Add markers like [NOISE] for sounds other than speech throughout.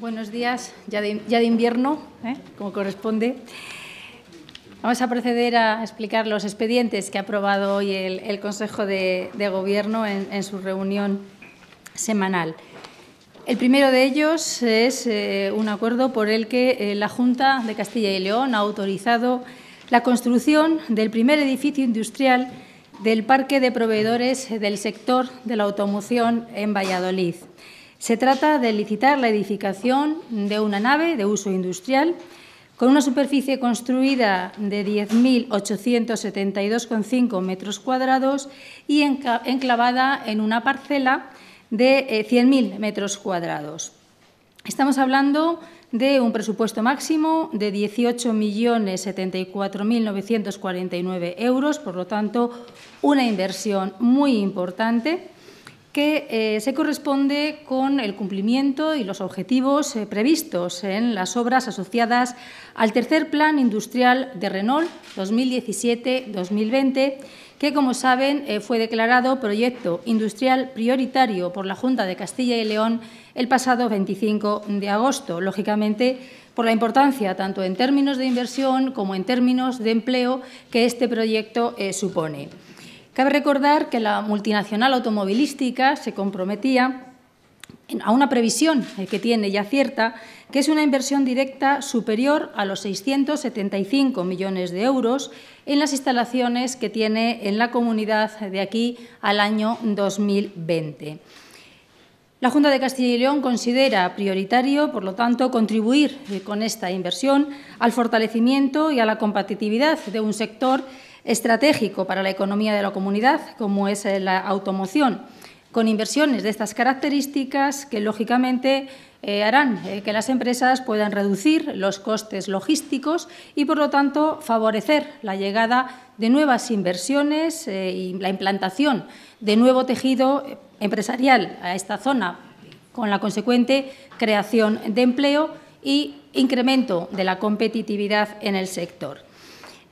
Buenos días, ya de, invierno, ¿eh? como corresponde. Vamos a proceder a explicar los expedientes que ha aprobado hoy el, Consejo de, Gobierno en, su reunión semanal. El primero de ellos es eh, un acuerdo por el que eh, la Junta de Castilla y León ha autorizado la construcción del primer edificio industrial del Parque de Proveedores del Sector de la Automoción en Valladolid. Se trata de licitar la edificación de una nave de uso industrial con una superficie construida de 10.872,5 metros cuadrados y enclavada en una parcela de 100.000 eh, metros cuadrados. Estamos hablando de un presupuesto máximo de 18.074.949 euros, por lo tanto, una inversión muy importante que eh, se corresponde con el cumplimiento y los objetivos eh, previstos en las obras asociadas al tercer plan industrial de Renault 2017-2020, que, como saben, eh, fue declarado proyecto industrial prioritario por la Junta de Castilla y León el pasado 25 de agosto, lógicamente por la importancia tanto en términos de inversión como en términos de empleo que este proyecto supone. Cabe recordar que la multinacional automovilística se comprometía a una previsión eh, que tiene ya cierta, que es una inversión directa superior a los 675 millones de euros en las instalaciones que tiene en la comunidad de aquí al año 2020. La Junta de Castilla y León considera prioritario, por lo tanto, contribuir eh, con esta inversión al fortalecimiento y a la competitividad de un sector estratégico para la economía de la comunidad, como es la automoción, con inversiones de estas características que, lógicamente, eh, harán eh, que las empresas puedan reducir los costes logísticos y, por lo tanto, favorecer la llegada de nuevas inversiones eh, y la implantación de nuevo tejido empresarial a esta zona, con la consecuente creación de empleo y incremento de la competitividad en el sector.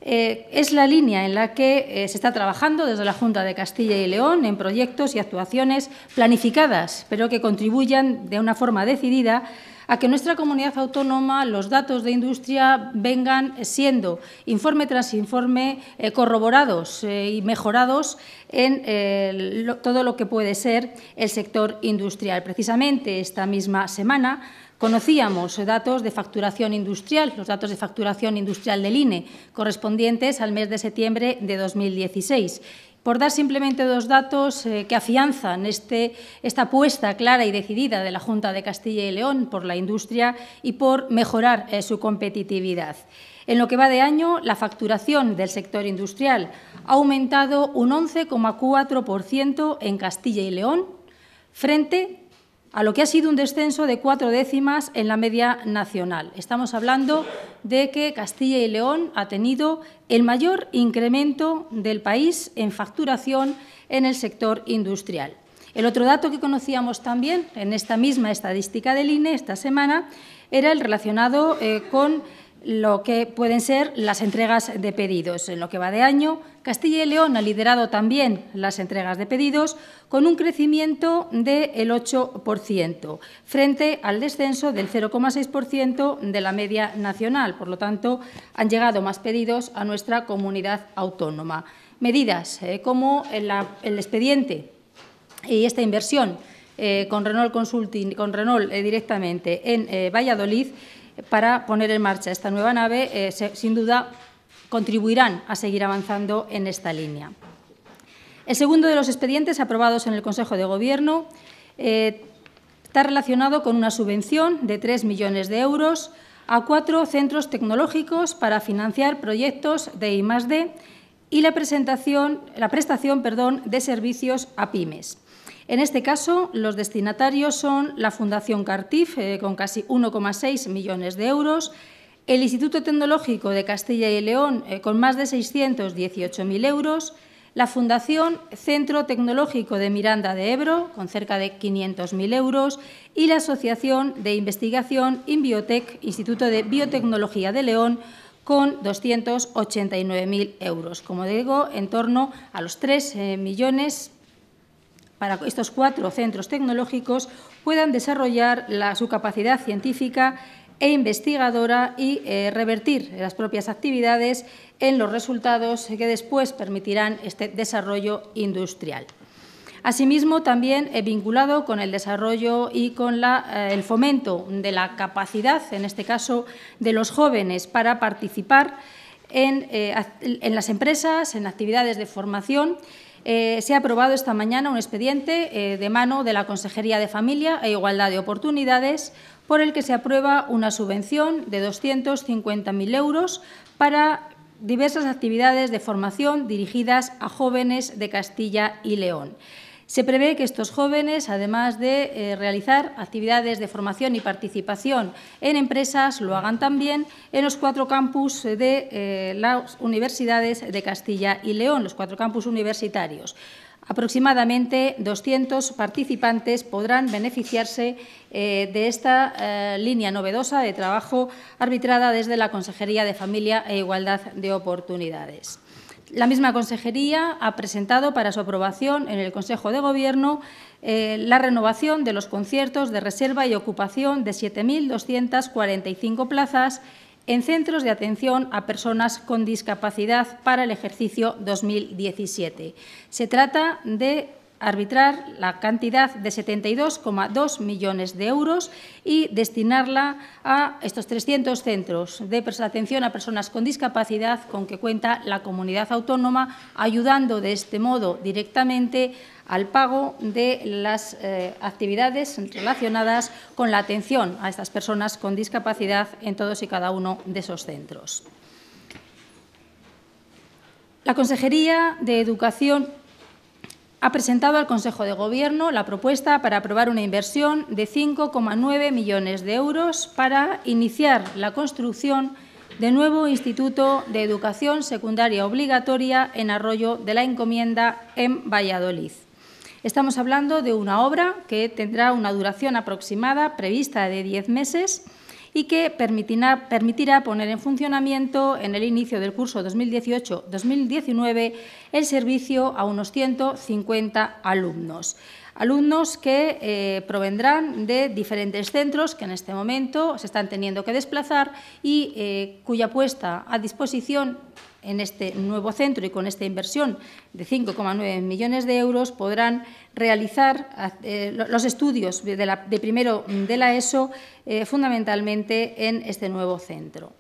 Eh, es la línea en la que eh, se está trabajando desde la Junta de Castilla y León en proyectos y actuaciones planificadas, pero que contribuyan de una forma decidida a que nuestra comunidad autónoma los datos de industria vengan siendo informe tras informe eh, corroborados y mejorados en todo lo que puede ser el sector industrial. Precisamente esta misma semana Conocíamos datos de facturación industrial, los datos de facturación industrial del INE, correspondientes al mes de septiembre de 2016. Por dar simplemente dos datos eh, que afianzan este, esta apuesta clara y decidida de la Junta de Castilla y León por la industria y por mejorar eh, su competitividad. En lo que va de año, la facturación del sector industrial ha aumentado un 11,4% en Castilla y León frente a lo que ha sido un descenso de cuatro décimas en la media nacional. Estamos hablando de que Castilla y León ha tenido el mayor incremento del país en facturación en el sector industrial. El otro dato que conocíamos también en esta misma estadística del INE esta semana era el relacionado eh, con lo que pueden ser las entregas de pedidos. En lo que va de año, Castilla y León ha liderado también las entregas de pedidos con un crecimiento del 8%, frente al descenso del 0,6% de la media nacional. Por lo tanto, han llegado más pedidos a nuestra comunidad autónoma. Medidas eh, como el, expediente y esta inversión eh, con Renault Consulting, con Renault eh, directamente en Valladolid, para poner en marcha esta nueva nave, eh, sin duda contribuirán a seguir avanzando en esta línea. El segundo de los expedientes aprobados en el Consejo de Gobierno eh, está relacionado con una subvención de 3 millones de euros a cuatro centros tecnológicos para financiar proyectos de I+.D. y la, la prestación de servicios a pymes. En este caso, los destinatarios son la Fundación Cartif, eh, con casi 1,6 millones de euros, el Instituto Tecnológico de Castilla y León, eh, con más de 618.000 euros, la Fundación Centro Tecnológico de Miranda de Ebro, con cerca de 500.000 euros, y la Asociación de Investigación Inbiotec, Instituto de Biotecnología de León, con 289.000 euros. Como digo, en torno a los 3 eh, millones para estos cuatro centros tecnológicos puedan desarrollar su capacidad científica e investigadora y eh, revertir las propias actividades en los resultados que después permitirán este desarrollo industrial. Asimismo, también he eh, vinculado con el desarrollo y con eh, el fomento de la capacidad, en este caso, de los jóvenes para participar en las empresas, en actividades de formación eh, se ha aprobado esta mañana un expediente eh, de mano de la Consejería de Familia e Igualdad de Oportunidades por el que se aprueba una subvención de 250.000 euros para diversas actividades de formación dirigidas a jóvenes de Castilla y León. Se prevé que estos jóvenes, además de eh, realizar actividades de formación y participación en empresas, lo hagan también en los cuatro campus de eh, las universidades de Castilla y León, los cuatro campus universitarios. Aproximadamente 200 participantes podrán beneficiarse eh, de esta línea novedosa de trabajo arbitrada desde la Consejería de Familia e Igualdad de Oportunidades. La misma consejería ha presentado para su aprobación en el Consejo de Gobierno eh, la renovación de los conciertos de reserva y ocupación de 7.245 plazas en centros de atención a personas con discapacidad para el ejercicio 2017. Se trata de arbitrar la cantidad de 72,2 millones de euros y destinarla a estos 300 centros de atención a personas con discapacidad con que cuenta la comunidad autónoma, ayudando de este modo directamente al pago de las eh, actividades relacionadas con la atención a estas personas con discapacidad en todos y cada uno de esos centros. La Consejería de Educación ha presentado al Consejo de Gobierno la propuesta para aprobar una inversión de 5,9 millones de euros para iniciar la construcción de nuevo Instituto de Educación Secundaria Obligatoria en Arroyo de la Encomienda, en Valladolid. Estamos hablando de una obra que tendrá una duración aproximada prevista de 10 meses y que permitirá, poner en funcionamiento en el inicio del curso 2018-2019 el servicio a unos 150 alumnos alumnos que eh, provendrán de diferentes centros que en este momento se están teniendo que desplazar y eh, cuya puesta a disposición en este nuevo centro y con esta inversión de 5,9 millones de euros podrán realizar eh, los estudios de, de, primero de la ESO fundamentalmente en este nuevo centro.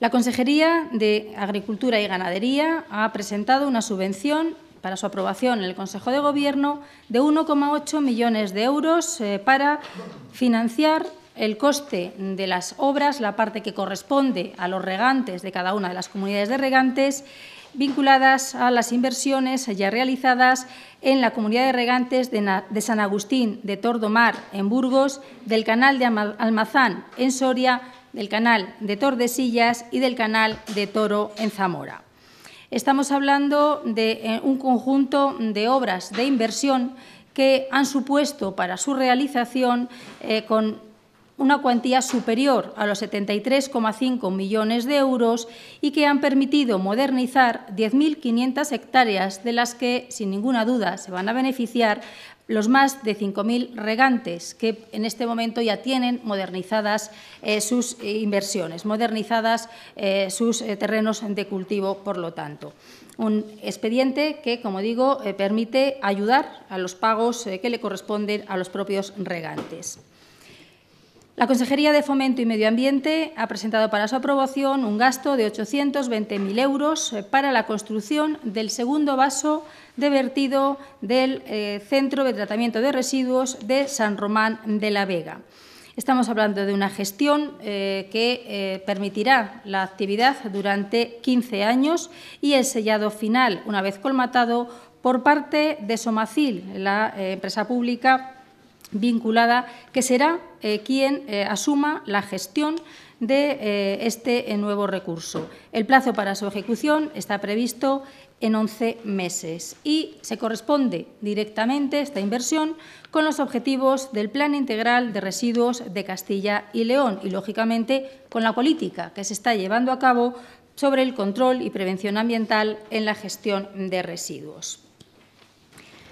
La Consejería de Agricultura y Ganadería ha presentado una subvención para su aprobación en el Consejo de Gobierno de 1,8 millones de euros eh, para financiar el coste de las obras, la parte que corresponde a los regantes de cada una de las comunidades de regantes, vinculadas a las inversiones ya realizadas en la comunidad de regantes de, de San Agustín de Tordomar, en Burgos, del canal de Almazán, en Soria, del canal de Tordesillas y del canal de Toro, en Zamora. Estamos hablando de eh, un conjunto de obras de inversión que han supuesto para su realización, eh, con una cuantía superior a los 73,5 millones de euros y que han permitido modernizar 10.500 hectáreas de las que, sin ninguna duda, se van a beneficiar los más de 5.000 regantes que en este momento ya tienen modernizadas eh, sus eh, inversiones, modernizadas eh, sus terrenos de cultivo, por lo tanto. Un expediente que, como digo, permite ayudar a los pagos que le corresponden a los propios regantes. La Consejería de Fomento y Medio Ambiente ha presentado para su aprobación un gasto de 820.000 euros eh, para la construcción del segundo vaso de vertido del eh, Centro de Tratamiento de Residuos de San Román de la Vega. Estamos hablando de una gestión eh, que permitirá la actividad durante 15 años y el sellado final, una vez colmatado, por parte de Somacil, la empresa pública vinculada, que será eh, quien eh, asuma la gestión de eh, este nuevo recurso. El plazo para su ejecución está previsto en 11 meses y se corresponde directamente esta inversión con los objetivos del Plan Integral de Residuos de Castilla y León y, lógicamente, con la política que se está llevando a cabo sobre el control y prevención ambiental en la gestión de residuos.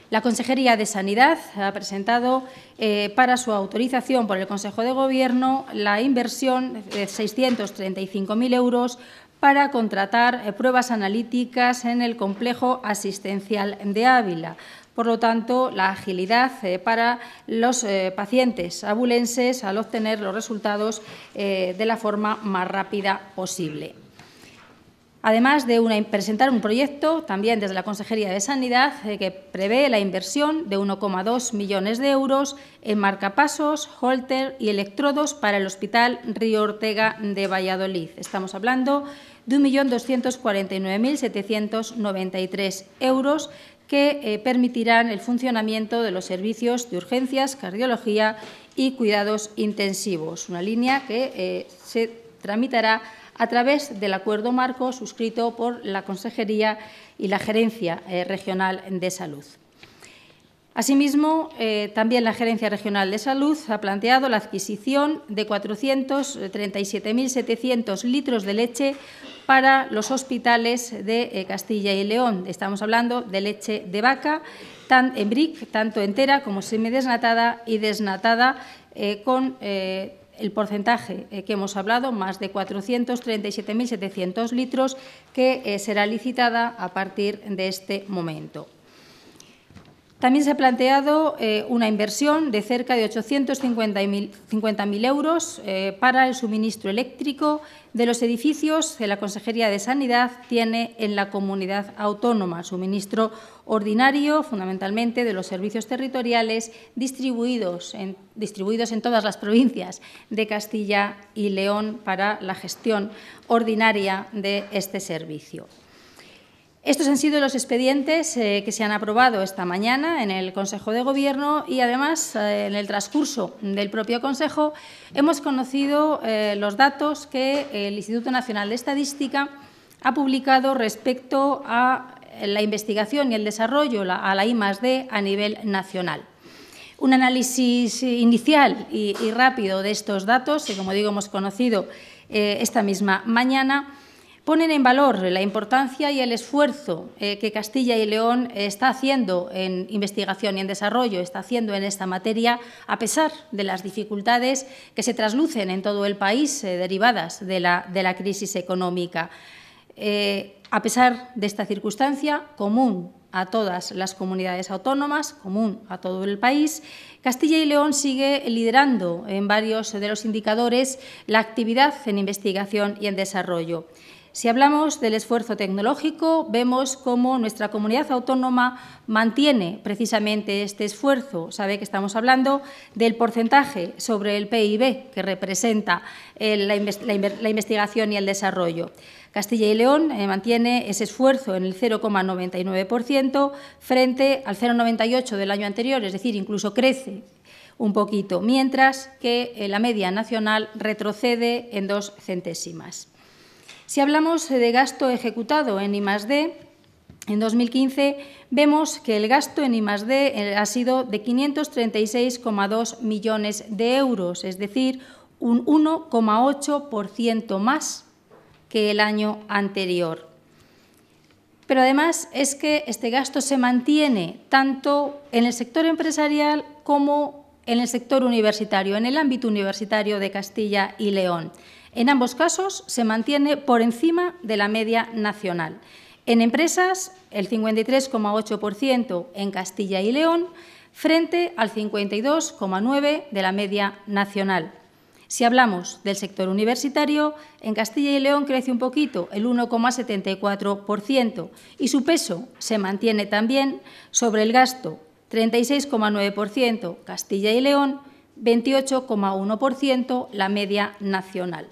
La Consejería de Sanidad ha presentado eh, para su autorización por el Consejo de Gobierno la inversión de 635.000 euros para contratar eh, pruebas analíticas en el complejo asistencial de Ávila. Por lo tanto, la agilidad eh, para los pacientes abulenses al obtener los resultados de la forma más rápida posible. Además de una, presentar un proyecto, también desde la Consejería de Sanidad, eh, que prevé la inversión de 1,2 millones de euros en marcapasos, holter y electrodos para el Hospital Río Ortega de Valladolid. Estamos hablando de 1.249.793 euros que eh, permitirán el funcionamiento de los servicios de urgencias, cardiología y cuidados intensivos, una línea que eh, se tramitará a través del acuerdo marco suscrito por la Consejería y la Gerencia eh, Regional de Salud. Asimismo, eh, también la Gerencia Regional de Salud ha planteado la adquisición de 437.700 litros de leche para los hospitales de eh, Castilla y León. Estamos hablando de leche de vaca en bric, tanto entera como semidesnatada y desnatada, con el porcentaje eh, que hemos hablado, más de 437.700 litros, que eh, será licitada a partir de este momento. También se ha planteado eh, una inversión de cerca de 850.000 euros eh, para el suministro eléctrico de los edificios que la Consejería de Sanidad tiene en la comunidad autónoma, suministro ordinario fundamentalmente de los servicios territoriales distribuidos en todas las provincias de Castilla y León para la gestión ordinaria de este servicio. Estos han sido los expedientes eh, que se han aprobado esta mañana en el Consejo de Gobierno y, además, eh, en el transcurso del propio Consejo hemos conocido eh, los datos que el Instituto Nacional de Estadística ha publicado respecto a la investigación y el desarrollo a la I+.D. a nivel nacional. Un análisis inicial y, y, rápido de estos datos, que, como digo, hemos conocido esta misma mañana, ponen en valor la importancia y el esfuerzo eh, que Castilla y León está haciendo en investigación y en desarrollo, está haciendo en esta materia, a pesar de las dificultades que se traslucen en todo el país eh, derivadas de la, crisis económica. Eh, a pesar de esta circunstancia común a todas las comunidades autónomas, común a todo el país, Castilla y León sigue liderando en varios de los indicadores la actividad en investigación y en desarrollo. Si hablamos del esfuerzo tecnológico, vemos cómo nuestra comunidad autónoma mantiene precisamente este esfuerzo. Sabe que estamos hablando del porcentaje sobre el PIB que representa la, investigación y el desarrollo. Castilla y León eh, mantiene ese esfuerzo en el 0,99% frente al 0,98% del año anterior, es decir, incluso crece un poquito, mientras que eh, la media nacional retrocede en dos centésimas. Si hablamos eh, de gasto ejecutado en I+D, en 2015 vemos que el gasto en I+D eh, ha sido de 536,2 millones de euros, es decir, un 1,8% más que el año anterior. Pero además es que este gasto se mantiene tanto en el sector empresarial como en el sector universitario, en el ámbito universitario de Castilla y León. En ambos casos se mantiene por encima de la media nacional. En empresas, el 53,8% en Castilla y León, frente al 52,9% de la media nacional. Si hablamos del sector universitario, en Castilla y León crece un poquito, el 1,74%, y su peso se mantiene también sobre el gasto, 36,9% Castilla y León, 28,1% la media nacional.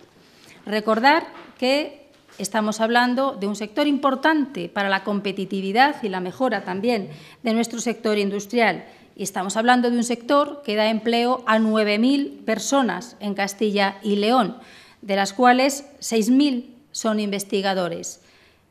Recordar que estamos hablando de un sector importante para la competitividad y la mejora también de nuestro sector industrial. Y estamos hablando de un sector que da empleo a 9.000 personas en Castilla y León, de las cuales 6.000 son investigadores,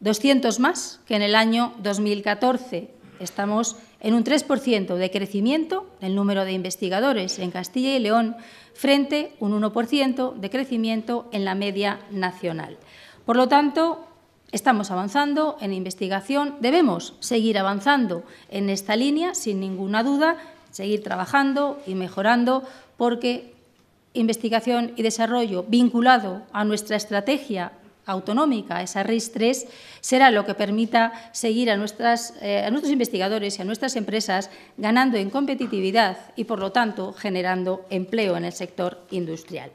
200 más que en el año 2014. Estamos en un 3% de crecimiento del número de investigadores en Castilla y León frente un 1% de crecimiento en la media nacional. Por lo tanto, Estamos avanzando en investigación, debemos seguir avanzando en esta línea, sin ninguna duda, seguir trabajando y mejorando, porque investigación y desarrollo vinculado a nuestra estrategia autonómica, esa RIS-3, será lo que permita seguir a, eh, a nuestros investigadores y a nuestras empresas ganando en competitividad y, por lo tanto, generando empleo en el sector industrial.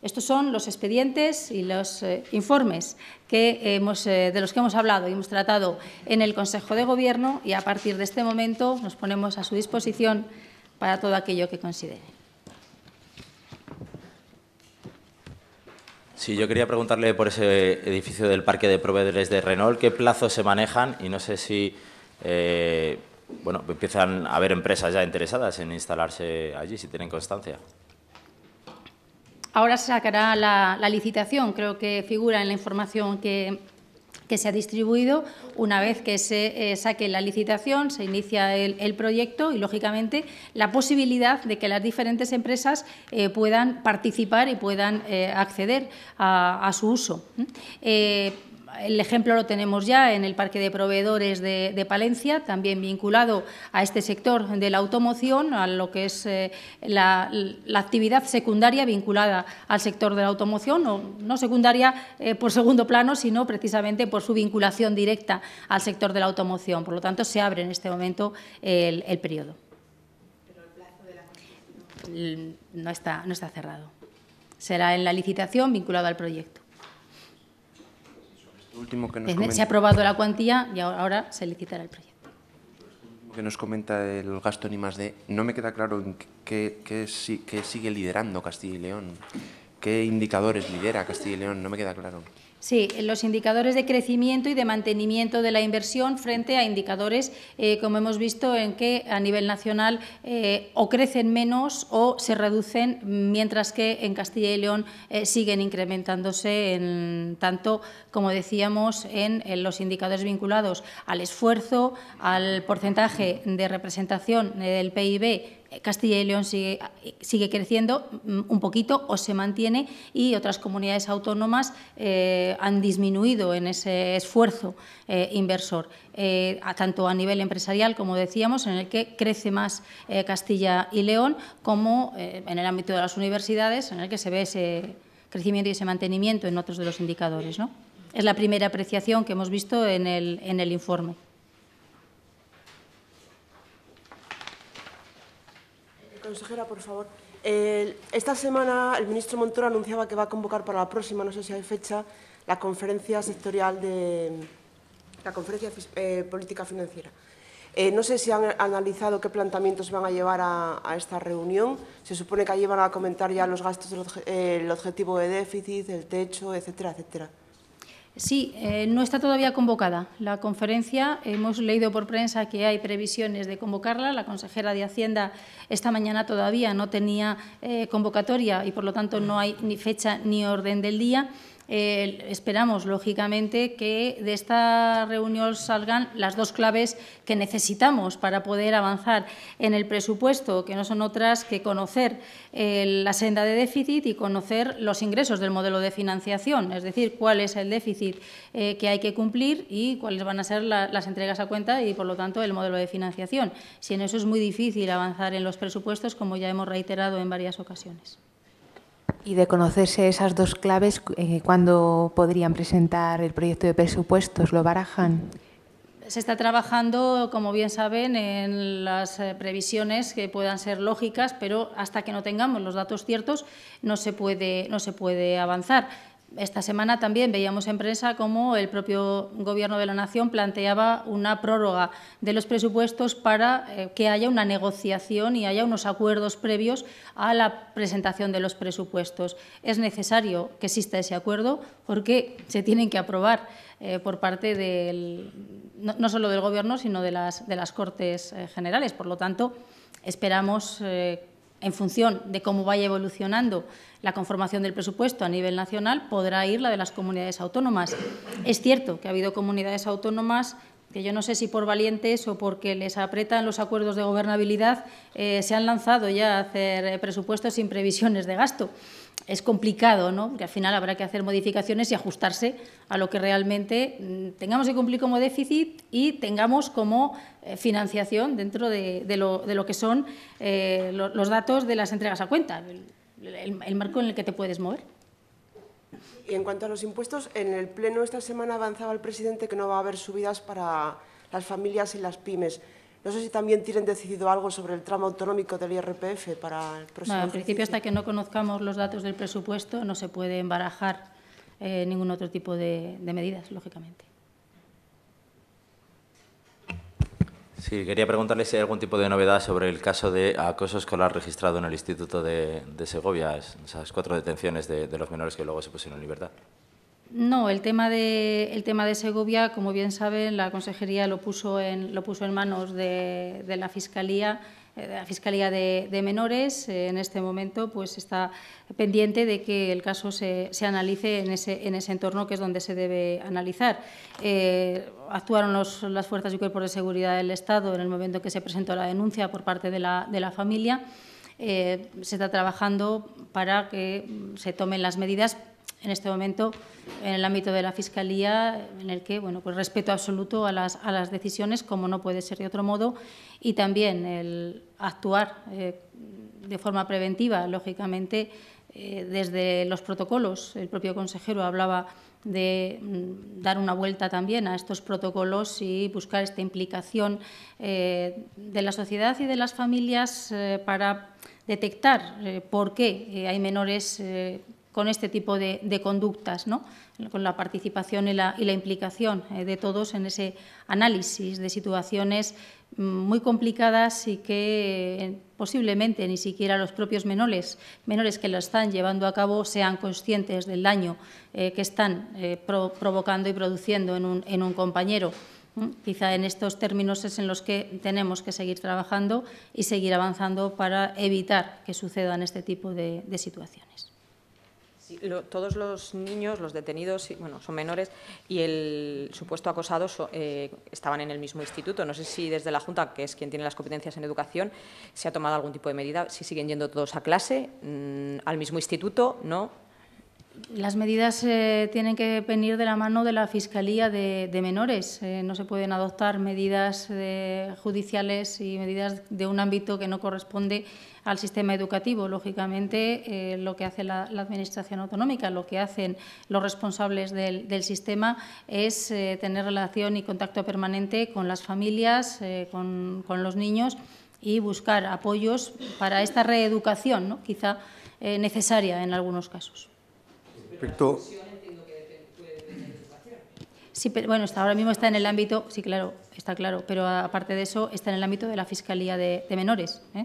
Estos son los expedientes y los eh, informes que hemos, eh, de los que hemos hablado y hemos tratado en el Consejo de Gobierno y a partir de este momento nos ponemos a su disposición para todo aquello que considere. Sí, yo quería preguntarle por ese edificio del parque de proveedores de Renault, qué plazos se manejan y no sé si eh, bueno, empiezan a haber empresas ya interesadas en instalarse allí, si tienen constancia. Ahora se sacará la licitación, creo que figura en la información que, que se ha distribuido. Una vez que se eh, saque la licitación, se inicia el, proyecto y, lógicamente, la posibilidad de que las diferentes empresas eh, puedan participar y puedan eh, acceder a, su uso el ejemplo lo tenemos ya en el parque de proveedores de, Palencia, también vinculado a este sector de la automoción, a lo que es eh, la, actividad secundaria vinculada al sector de la automoción, no secundaria eh, por segundo plano, sino precisamente por su vinculación directa al sector de la automoción. Por lo tanto, se abre en este momento el, periodo. no está, no está cerrado. Será en la licitación vinculada al proyecto. Se ha aprobado la cuantía y ahora se licitará el proyecto. Que nos comenta el gasto ni más de… No me queda claro en qué sigue liderando Castilla y León. ¿Qué indicadores lidera Castilla y León? No me queda claro. Sí, los indicadores de crecimiento y de mantenimiento de la inversión frente a indicadores, eh, como hemos visto, en que a nivel nacional eh, o crecen menos o se reducen, mientras que en Castilla y León eh, siguen incrementándose en tanto, como decíamos, en, los indicadores vinculados al esfuerzo, al porcentaje de representación del PIB Castilla y León sigue, creciendo mm, un poquito o se mantiene y otras comunidades autónomas eh, han disminuido en ese esfuerzo eh, inversor, eh, tanto a nivel empresarial, como decíamos, en el que crece más Castilla y León, como en el ámbito de las universidades, en el que se ve ese crecimiento y ese mantenimiento en otros de los indicadores. ¿no? Es la primera apreciación que hemos visto en el informe. Consejera, por favor. esta semana el ministro Montoro anunciaba que va a convocar para la próxima, no sé si hay fecha, la conferencia sectorial de la conferencia eh, política financiera. Eh, no sé si han analizado qué planteamientos van a llevar a, esta reunión. Se supone que allí van a comentar ya los gastos, eh, el objetivo de déficit, el techo, etcétera, etcétera. Sí, eh, no está todavía convocada la conferencia. Hemos leído por prensa que hay previsiones de convocarla. La consejera de Hacienda esta mañana todavía no tenía eh, convocatoria y, por lo tanto, no hay ni fecha ni orden del día. Eh, esperamos, lógicamente, que de esta reunión salgan las dos claves que necesitamos para poder avanzar en el presupuesto, que no son otras que conocer eh, la senda de déficit y conocer los ingresos del modelo de financiación, es decir, cuál es el déficit eh, que hay que cumplir y cuáles van a ser las entregas a cuenta y, por lo tanto, el modelo de financiación. Si en eso es muy difícil avanzar en los presupuestos, como ya hemos reiterado en varias ocasiones. Y de conocerse esas dos claves, eh, ¿cuándo podrían presentar el proyecto de presupuestos? ¿Lo barajan? Se está trabajando, como bien saben, en las eh, previsiones que puedan ser lógicas, pero hasta que no tengamos los datos ciertos no se puede, no se puede avanzar. Esta semana también veíamos en prensa cómo el propio Gobierno de la Nación planteaba una prórroga de los presupuestos para eh, que haya una negociación y haya unos acuerdos previos a la presentación de los presupuestos. Es necesario que exista ese acuerdo porque se tienen que aprobar eh, por parte del, no, solo del Gobierno, sino de las, de las Cortes eh, Generales. Por lo tanto, esperamos en función de cómo vaya evolucionando la conformación del presupuesto a nivel nacional, podrá ir la de las comunidades autónomas. Es cierto que ha habido comunidades autónomas que yo no sé si por valientes o porque les apretan los acuerdos de gobernabilidad, eh, se han lanzado ya a hacer eh, presupuestos sin previsiones de gasto. Es complicado, ¿no? Porque al final habrá que hacer modificaciones y ajustarse a lo que realmente mm, tengamos que cumplir como déficit y tengamos como eh, financiación dentro de, lo, de lo, que son los datos de las entregas a cuenta, el marco en el que te puedes mover. Y en cuanto a los impuestos, en el Pleno esta semana avanzaba el presidente que no va a haber subidas para las familias y las pymes. No sé si también tienen decidido algo sobre el tramo autonómico del IRPF para el próximo En principio, hasta que no conozcamos los datos del presupuesto, no se puede embarajar eh, ningún otro tipo de medidas, lógicamente. Sí, quería preguntarle si hay algún tipo de novedad sobre el caso de acoso escolar registrado en el Instituto de, Segovia, esas cuatro detenciones de, los menores que luego se pusieron en libertad. No, el tema de, el tema de Segovia, como bien saben, la consejería lo puso en, lo puso en manos de la Fiscalía eh, la Fiscalía de, Menores eh, en este momento pues, está pendiente de que el caso se, analice en ese, en ese, entorno que es donde se debe analizar. Eh, actuaron las fuerzas y cuerpos de seguridad del Estado en el momento en que se presentó la denuncia por parte de la, familia. se está trabajando para que se tomen las medidas en este momento en el ámbito de la Fiscalía, en el que, bueno, pues respeto absoluto a las, decisiones, como no puede ser de otro modo, y también el actuar eh, de forma preventiva, lógicamente, eh, desde los protocolos. El propio consejero hablaba de mm, dar una vuelta también a estos protocolos y buscar esta implicación eh, de la sociedad y de las familias para detectar por qué hay menores con este tipo de, conductas, con la participación y la, implicación eh, de todos en ese análisis de situaciones mm, muy complicadas y que eh, posiblemente ni siquiera los propios menores, menores que lo están llevando a cabo sean conscientes del daño eh, que están provocando y produciendo en un, compañero. Quizá en estos términos es en los que tenemos que seguir trabajando y seguir avanzando para evitar que sucedan este tipo de situaciones todos los niños, los detenidos, bueno, son menores y el supuesto acosado eh, estaban en el mismo instituto. No sé si desde la Junta, que es quien tiene las competencias en educación, se ha tomado algún tipo de medida, si siguen yendo todos a clase, mm, al mismo instituto, ¿no? las medidas eh, tienen que venir de la mano de la Fiscalía de, Menores. Eh, no se pueden adoptar medidas eh, judiciales y medidas de un ámbito que no corresponde al sistema educativo. Lógicamente, lo que hace la, Administración autonómica, lo que hacen los responsables del, sistema es tener relación y contacto permanente con las familias, con, los niños y buscar apoyos para esta reeducación, quizá necesaria en algunos casos respecto... Sí, pero bueno, está, ahora mismo está en el ámbito, sí, claro, está claro, pero aparte de eso, está en el ámbito de la Fiscalía de, Menores. ¿eh?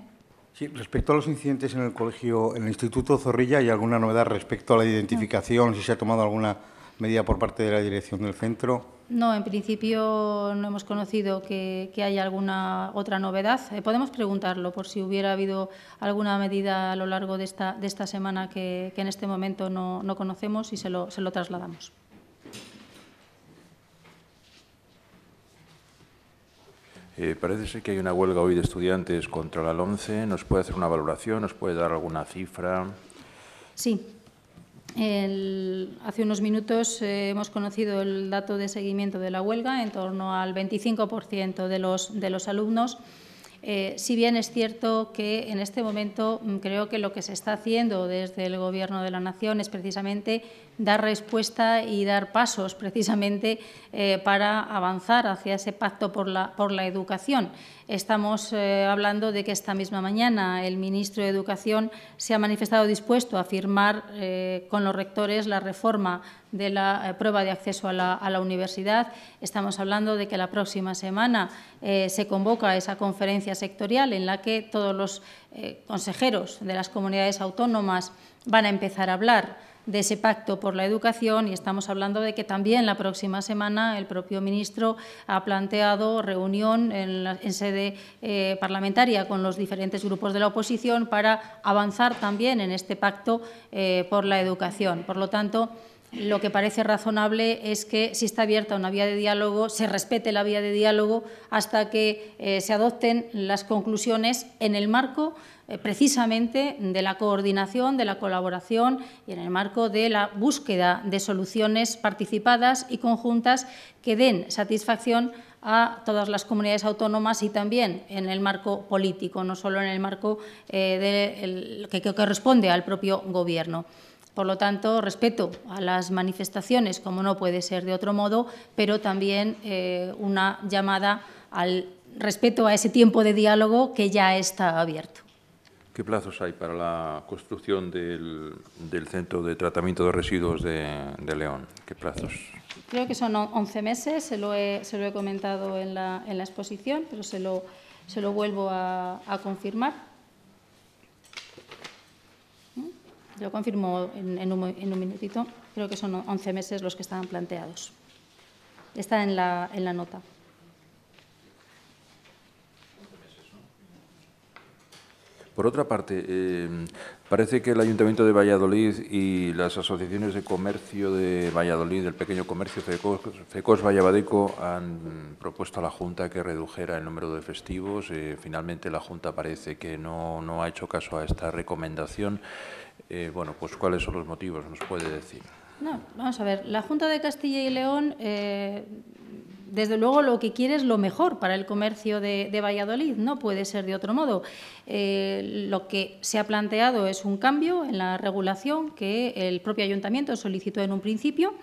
Sí, respecto a los incidentes en el colegio, en el Instituto Zorrilla, ¿hay alguna novedad respecto a la identificación, ah. si se ha tomado alguna medida por parte de la dirección del centro? No, en principio no hemos conocido que, que haya alguna otra novedad. Eh, podemos preguntarlo por si hubiera habido alguna medida a lo largo de esta, de esta semana que, en este momento no, conocemos y se lo, se lo trasladamos. Eh, parece ser que hay una huelga hoy de estudiantes contra la ONCE. ¿Nos puede hacer una valoración? ¿Nos puede dar alguna cifra? Sí. El, hace unos minutos eh, hemos conocido el dato de seguimiento de la huelga, en torno al 25% de los, de los alumnos. Eh, si bien es cierto que en este momento mm, creo que lo que se está haciendo desde el Gobierno de la Nación es precisamente dar respuesta y dar pasos [LAUGHS] precisamente eh, para avanzar hacia ese pacto por la, por la educación. Estamos eh, hablando de que esta misma mañana el ministro de Educación se ha manifestado dispuesto a firmar eh, con los rectores la reforma de la eh, prueba de acceso a la, universidad. Estamos hablando de que la próxima semana se convoca esa conferencia sectorial en la que todos los consejeros de las comunidades autónomas van a empezar a hablar de ese pacto por la educación y estamos hablando de que también la próxima semana el propio ministro ha planteado reunión en, sede eh, parlamentaria con los diferentes grupos de la oposición para avanzar también en este pacto eh, por la educación. Por lo tanto, lo que parece razonable es que si está abierta una vía de diálogo, se respete la vía de diálogo hasta que eh, se adopten las conclusiones en el marco eh, precisamente de la coordinación, de la colaboración y en el marco de la búsqueda de soluciones participadas y conjuntas que den satisfacción a todas las comunidades autónomas y también en el marco político, no solo en el marco eh, de que corresponde al propio Gobierno. Por lo tanto, respeto a las manifestaciones, como no puede ser de otro modo, pero también eh, una llamada al respeto a ese tiempo de diálogo que ya está abierto. ¿Qué plazos hay para la construcción del, centro de tratamiento de residuos de, León? ¿Qué plazos? Creo que son 11 meses, se lo he, comentado en la, exposición, pero se lo, se lo vuelvo a confirmar. Lo confirmo en, un, minutito. Creo que son 11 meses los que estaban planteados. Está en la, nota. Por otra parte, eh, parece que el Ayuntamiento de Valladolid y las asociaciones de comercio de Valladolid, del pequeño comercio FECOS, FECOS Vallabadeco, han propuesto a la Junta que redujera el número de festivos. Eh, finalmente, la Junta parece que no ha hecho caso a esta recomendación. Eh, bueno, pues ¿cuáles son los motivos? ¿Nos puede decir? No, vamos a ver. La Junta de Castilla y León, eh, desde luego, lo que quiere es lo mejor para el comercio de, Valladolid. No puede ser de otro modo. Eh, lo que se ha planteado es un cambio en la regulación que el propio ayuntamiento solicitó en un principio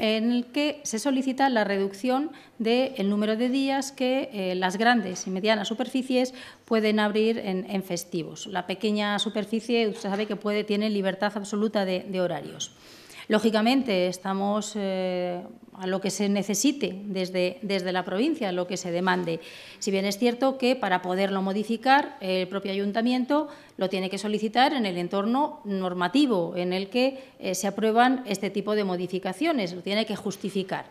en el que se solicita la reducción del número de días que eh, las grandes y medianas superficies pueden abrir en, festivos. La pequeña superficie, usted sabe que puede, tiene libertad absoluta de horarios. Lógicamente, estamos eh, a lo que se necesite desde, desde la provincia, a lo que se demande. Si bien es cierto que para poderlo modificar, el propio ayuntamiento lo tiene que solicitar en el entorno normativo en el que eh, se aprueban este tipo de modificaciones, lo tiene que justificar.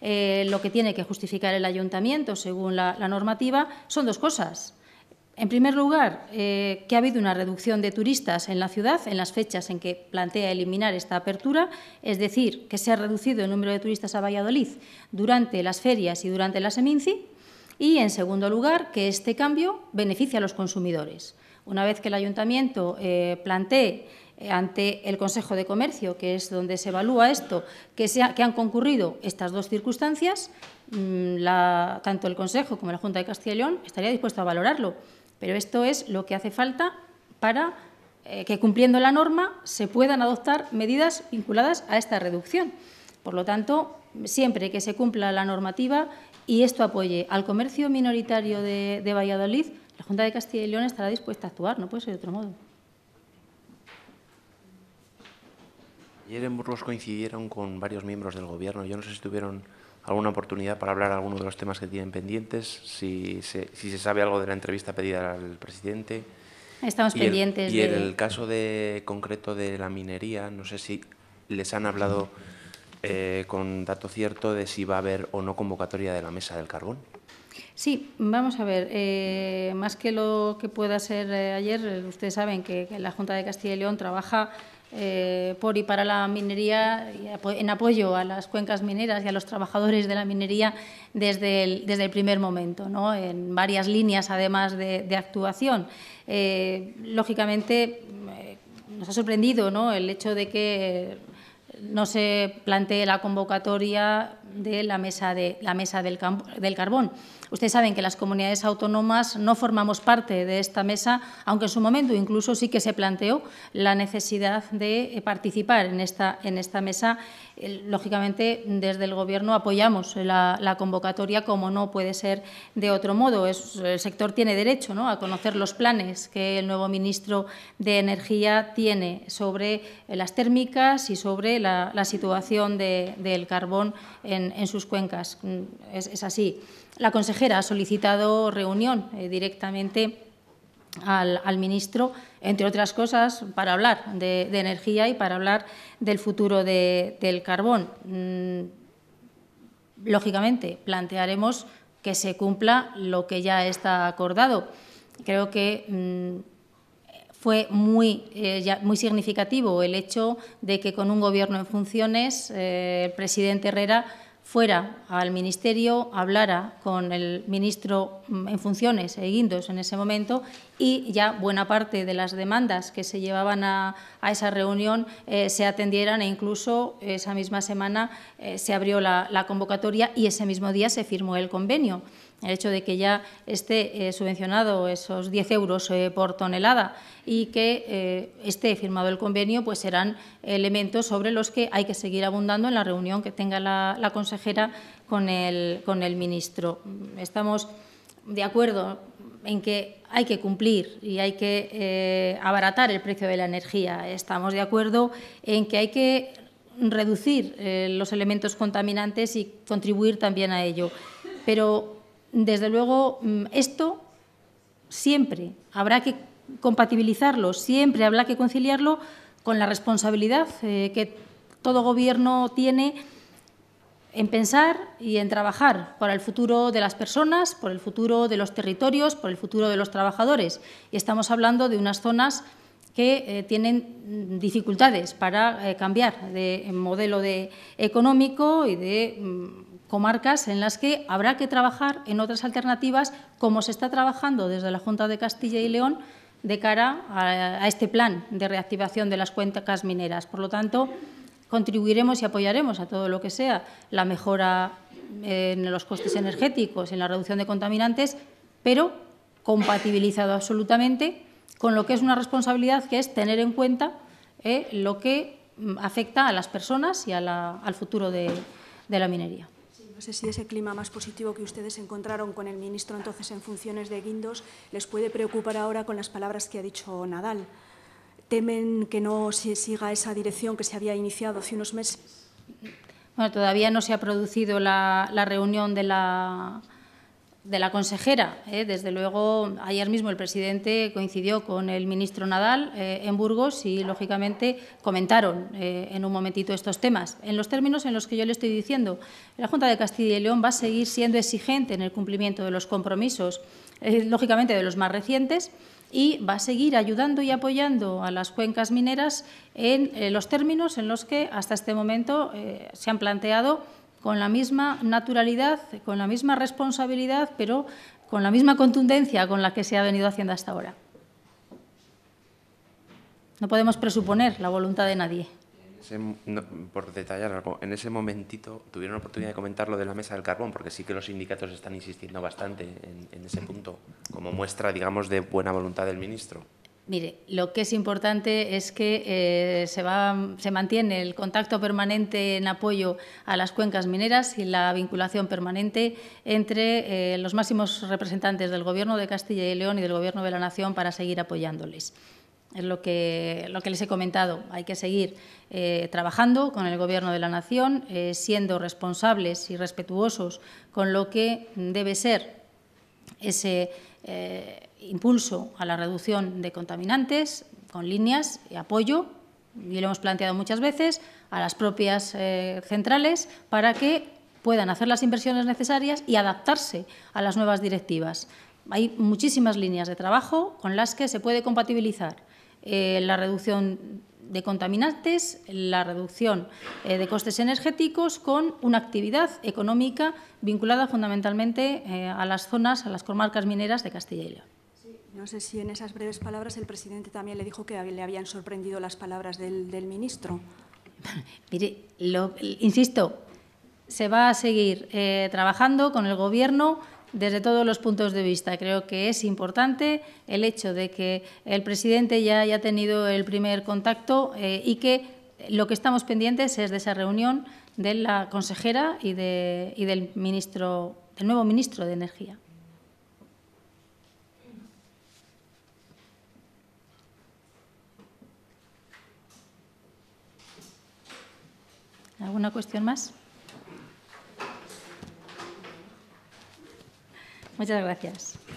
Eh, lo que tiene que justificar el ayuntamiento, según la normativa, son dos cosas en primer lugar, eh, que ha habido una reducción de turistas en la ciudad en las fechas en que plantea eliminar esta apertura, es decir, que se ha reducido el número de turistas a Valladolid durante las ferias y durante la Seminci. Y, en segundo lugar, que este cambio beneficia a los consumidores. Una vez que el ayuntamiento eh, plantee eh, ante el Consejo de Comercio, que es donde se evalúa esto, que, han concurrido estas dos circunstancias, mm, tanto el Consejo como la Junta de Castilla y León estaría dispuesto a valorarlo pero esto es lo que hace falta para eh, que cumpliendo la norma se puedan adoptar medidas vinculadas a esta reducción. Por lo tanto, siempre que se cumpla la normativa y esto apoye al comercio minoritario de, Valladolid, la Junta de Castilla y León estará dispuesta a actuar, no puede ser de otro modo. Ayer en Burgos coincidieron con varios miembros del Gobierno. Yo no sé si estuvieron alguna oportunidad para hablar alguno de los temas que tienen pendientes, si se, sabe algo de la entrevista pedida al presidente. Estamos pendientes. y en el caso de, concreto de la minería, no sé si les han hablado eh, con dato cierto de si va a haber o no convocatoria de la mesa del carbón. Sí, vamos a ver. Eh, más que lo que pueda ser eh, ayer, ustedes saben que la Junta de Castilla y León trabaja eh, por y para la minería en apoyo a las cuencas mineras y a los trabajadores de la minería desde el, primer momento, en varias líneas además de, actuación. Eh, lógicamente, eh, nos ha sorprendido el hecho de que no se plantee la convocatoria de la mesa, de, la mesa del carbón. Ustedes saben que las comunidades autónomas no formamos parte de esta mesa, aunque en su momento incluso sí que se planteó la necesidad de eh, participar en esta, en esta mesa Lógicamente, desde el Gobierno apoyamos la, convocatoria como no puede ser de otro modo. el sector tiene derecho ¿no? a conocer los planes que el nuevo ministro de Energía tiene sobre las térmicas y sobre la, situación del carbón en, sus cuencas. Es, así. La consejera ha solicitado reunión eh, directamente al, ministro, entre otras cosas, para hablar de, energía y para hablar del futuro del carbón. Mm, lógicamente, plantearemos que se cumpla lo que ya está acordado. Creo que mm, fue eh, muy, significativo el hecho de que con un gobierno en funciones eh, el presidente Herrera fuera al ministerio, hablara con el ministro mm, en funciones, eh, Guindos, en ese momento, y ya buena parte de las demandas que se llevaban a, esa reunión eh, se atendieran e incluso esa misma semana eh, se abrió la convocatoria y ese mismo día se firmó el convenio. El hecho de que ya esté eh, subvencionado esos 10 euros eh, por tonelada y que eh, esté firmado el convenio, pues serán elementos sobre los que hay que seguir abundando en la reunión que tenga la, consejera con el, con el ministro. Estamos de acuerdo en que hay que cumplir y hay que abaratar el precio de la energía. Estamos de acuerdo en que hay que reducir los elementos contaminantes y contribuir también a ello. Pero desde luego, mm, esto siempre habrá que compatibilizarlo, siempre habrá que conciliarlo con la responsabilidad eh, que todo gobierno tiene en pensar y en trabajar para el futuro de las personas, por el futuro de los territorios, por el futuro de los trabajadores. Y estamos hablando de unas zonas que eh, tienen mm, dificultades para eh, cambiar de modelo de económico y de mm, comarcas en las que habrá que trabajar en otras alternativas, como se está trabajando desde la Junta de Castilla y León de cara a, este plan de reactivación de las cuencas mineras. Por lo tanto, contribuiremos y apoyaremos a todo lo que sea la mejora eh, en los costes energéticos, en la reducción de contaminantes, pero compatibilizado absolutamente con lo que es una responsabilidad que es tener en cuenta eh, lo que mm, afecta a las personas y al futuro de la minería. No sé si ese clima más positivo que ustedes encontraron con el ministro entonces en funciones de Guindos les puede preocupar ahora con las palabras que ha dicho Nadal. ¿Temen que no se siga esa dirección que se había iniciado hace unos meses? Bueno, todavía no se ha producido la, la reunión de la, de la consejera. Eh, desde luego, ayer mismo el presidente coincidió con el ministro Nadal eh, en Burgos y, lógicamente, comentaron eh, en un momentito estos temas. En los términos en los que yo le estoy diciendo, la Junta de Castilla y León va a seguir siendo exigente en el cumplimiento de los compromisos, lógicamente de los más recientes, y va a seguir ayudando y apoyando a las cuencas mineras en los términos en los que hasta este momento se han planteado con la misma naturalidad, con la misma responsabilidad, pero con la misma contundencia con la que se ha venido haciendo hasta ahora. No podemos presuponer la voluntad de nadie. por detallar algo, en ese momentito tuvieron la oportunidad de comentar lo de la mesa del carbón, porque sí que los sindicatos están insistiendo bastante en ese punto, como muestra, digamos, de buena voluntad del ministro. Mire, lo que es importante es que eh, se, mantiene el contacto permanente en apoyo a las cuencas mineras y la vinculación permanente entre eh, los máximos representantes del Gobierno de Castilla y León y del Gobierno de la Nación para seguir apoyándoles. Es lo que, les he comentado. Hay que seguir eh, trabajando con el Gobierno de la Nación, siendo responsables y respetuosos con lo que debe ser ese impulso a la reducción de contaminantes con líneas y apoyo, y lo hemos planteado muchas veces, a las propias eh, centrales para que puedan hacer las inversiones necesarias y adaptarse a las nuevas directivas. Hay muchísimas líneas de trabajo con las que se puede compatibilizar eh, la reducción de contaminantes, la reducción eh, de costes energéticos con una actividad económica vinculada fundamentalmente a las zonas, a las comarcas mineras de Castilla y León. No sé si en esas breves palabras el presidente también le dijo que le habían sorprendido las palabras del, ministro. [LAUGHS] Mire, lo, insisto, se va a seguir eh, trabajando con el Gobierno desde todos los puntos de vista. Creo que es importante el hecho de que el presidente ya haya tenido el primer contacto eh, y que lo que estamos pendientes es de esa reunión de la consejera y, de, del, ministro, del nuevo ministro de Energía. ¿Alguna cuestión más? Muchas gracias.